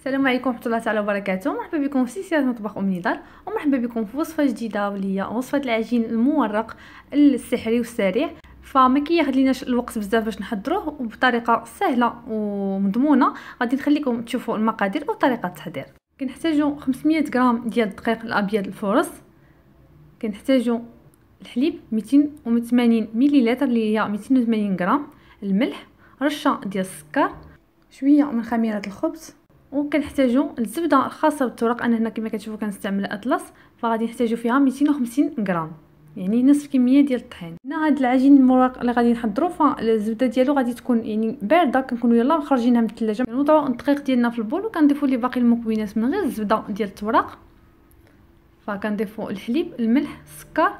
السلام عليكم ورحمه الله تعالى وبركاته مرحبا بكم في سلسله مطبخ ام نضال ومرحبا بكم في وصفه جديده واللي هي وصفه العجين المورق السحري والسريع فما كيخليناش الوقت بزاف باش نحضروه وبطريقه سهله ومضمونه غادي نخليكم تشوفوا المقادير وطريقه التحضير كنحتاجو 500 غرام ديال الدقيق الابيض الفرص كنحتاجو الحليب 280 مليلتر اللي هي 280 غرام الملح رشه ديال السكر شويه من خميره الخبز وكنحتاجو الزبده الخاصه بالطرق انا هنا كما كتشوفوا كنستعمل اطلس فغادي نحتاجو فيها 250 غرام يعني نصف كميه ديال الطحين هنا هاد العجين المراق اللي غادي نحضرو فالزبده ديالو غادي تكون يعني بارده كنكونو يلا مخرجينها من الثلاجه نوضعو الدقيق ديالنا في البول وكنضيفو ليه باقي المكونات من غير الزبده ديال التوراق فكنضيفو الحليب الملح السكر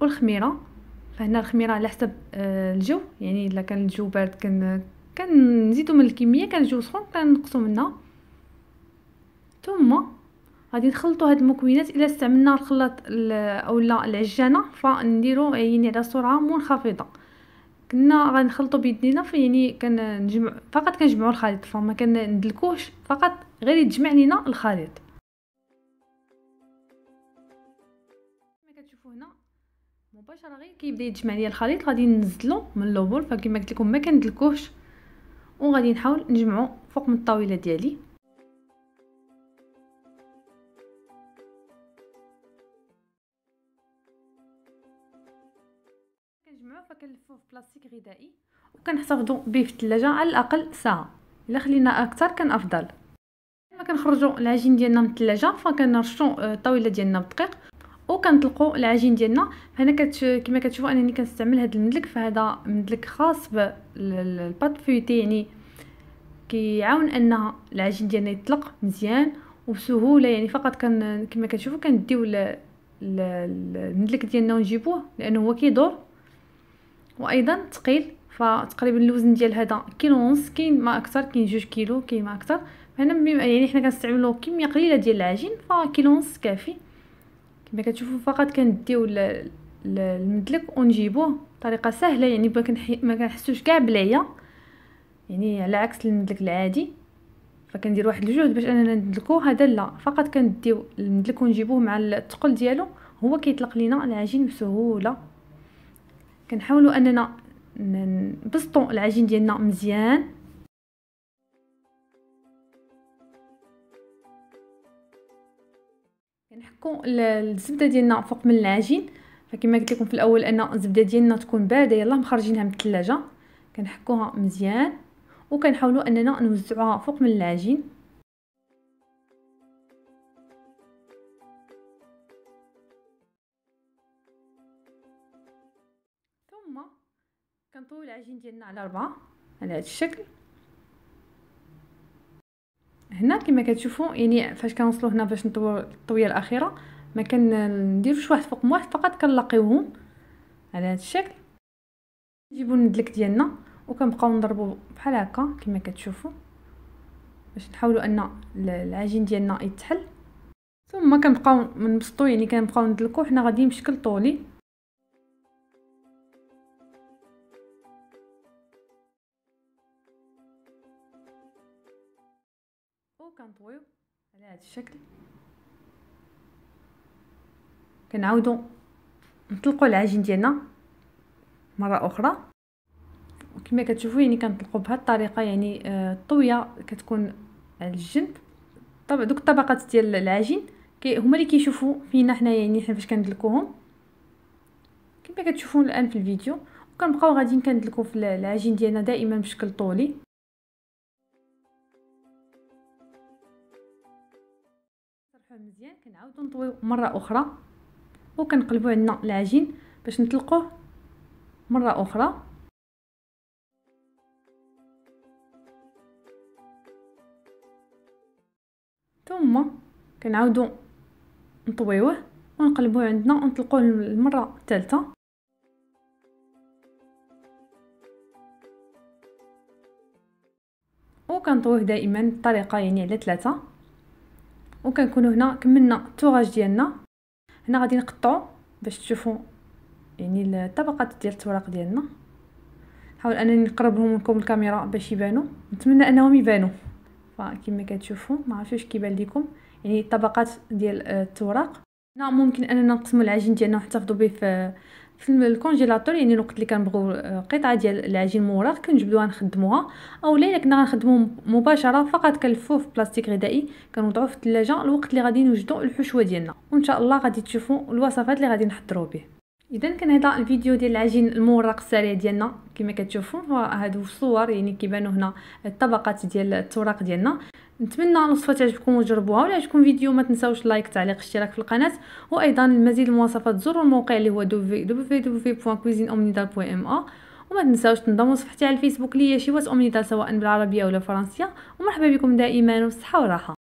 والخميره فهنا الخميره على حسب آه، الجو يعني الا كان الجو بارد كن كنزيدو من الكميه كان الجو سخون كنقصو منها ثم غادي نخلطوا هاد المكونات الا استعملنا الخلاط اولا العجانه فنديروا يعني على سرعه منخفضه كنا غنخلطوا بيدينا فيعني كنجمع فقط كنجمعوا الخليط فما كندلكوش فقط غير يتجمع لينا الخليط كما كتشوفوا هنا مباشره غير كيبدا يتجمع ليا الخليط غادي نزلو من لوبول فكما قلت لكم ما كندلكوش وغادي نحاول نجمعو فوق من الطاوله ديالي فكنلفو فكنلفوه في بلاستيك غذائي وكنحتفظو به في الثلاجه على الاقل ساعه الا خلينا اكثر كان افضل لما كنخرجوا العجين ديالنا من الثلاجه فكنرشوا آه، الطاوله ديالنا بدقيق وكنطلقوا العجين ديالنا هنا كتش... كما كتشوفوا انني كنستعمل هذا المدلك فهذا مدلك خاص بالباط فيوتي يعني كيعاون ان العجين ديالنا يطلق مزيان وبسهوله يعني فقط كان كما كتشوفوا كنديو المدلك ديالنا ونجيبوه لانه هو كيدور وايضا ثقيل فتقريبا الوزن ديال هذا كيلو ونص كاين ما اكثر كاين جوج كيلو كاين ما اكثر هنا يعني حنا كنستعملو كميه قليله ديال العجين فكيلو ونص كافي كما كتشوفوا فقط كنديو المدلك ونجيبوه بطريقه سهله يعني ما ما كنحسوش كاع بالعيا يعني على عكس المدلك العادي فكندير واحد الجهد باش اننا ندلكو هذا لا فقط كنديو المدلك ونجيبوه مع الثقل ديالو هو كيطلق لينا العجين بسهوله كنحاولوا اننا نبسطوا العجين ديالنا مزيان كنحكوا الزبده ديالنا فوق من العجين فكما قلت لكم في الاول ان الزبده ديالنا تكون بارده يلا مخرجينها من الثلاجه كنحكوها مزيان وكنحاولوا اننا نوزعوها فوق من العجين كنطوي العجين ديالنا على ربعة على هذا الشكل هنا كما كتشوفوا يعني فاش كنوصلوا هنا باش نطويو الطويه الاخيره ما كنديروش واحد فوق واحد فقط كنلاقيوهم على هذا الشكل نجيبوا الندلك ديالنا وكنبقاو نضربوا بحال هكا كما كتشوفوا باش نحاولوا ان العجين ديالنا يتحل ثم كنبقاو نبسطو يعني كنبقاو ندلكو حنا غادي بشكل طولي نطويو على هذا الشكل كنعاودو نطلقو العجين ديالنا مره اخرى وكما كتشوفوا يعني كنطلقو بهذه الطريقه يعني الطويه كتكون على الجنب طبعا دوك الطبقات ديال العجين كي هما اللي كيشوفوا فينا حنا يعني حنا فاش كندلكوهم كما كتشوفوا الان في الفيديو وكنبقاو غاديين كندلكو في العجين ديالنا دائما بشكل طولي نعاودو نطويو مره اخرى وكنقلبو عندنا العجين باش نطلقوه مره اخرى ثم كنعاودو نطويوه ونقلبوه عندنا ونطلقوه المره الثالثه كنطويوه دائما بطريقه يعني على ثلاثه وكنكونوا هنا كملنا التوراج ديالنا هنا غادي نقطعوا باش تشوفوا يعني الطبقات ديال التوراق ديالنا نحاول انني نقربهم لكم الكاميرا باش يبانوا نتمنى انهم يبانوا فكما كتشوفوا ما عرفتش واش كيبان لكم يعني الطبقات ديال آه، التوراق هنا ممكن اننا نقسموا العجين ديالنا ونحتفظوا به في في الكونجيلاتور يعني الوقت اللي كنبغيو آه، قطعه ديال العجين موراق كنجبدوها نخدموها اولا الا كنا غنخدمو مباشره فقط كنلفوه في بلاستيك غذائي كنوضعوه في الثلاجه الوقت اللي غادي نوجدو الحشوه ديالنا وان شاء الله غادي تشوفوا الوصفات اللي غادي نحضروا به اذا كان هذا الفيديو ديال العجين المورق السريع ديالنا كما كتشوفوا هادو الصور يعني كيبانوا هنا الطبقات ديال التوراق ديالنا نتمنى الوصفه تعجبكم وجربوها ولا عجبكم الفيديو ما تنساوش لايك تعليق اشتراك في القناه وايضا المزيد من المواصفات زوروا الموقع اللي هو www.cuisineomnidal.ma وما تنساوش تنضموا صفحتي على الفيسبوك ليا شيوات اومنيدال سواء بالعربيه ولا فرنسيه ومرحبا بكم دائما وبالصحه والراحه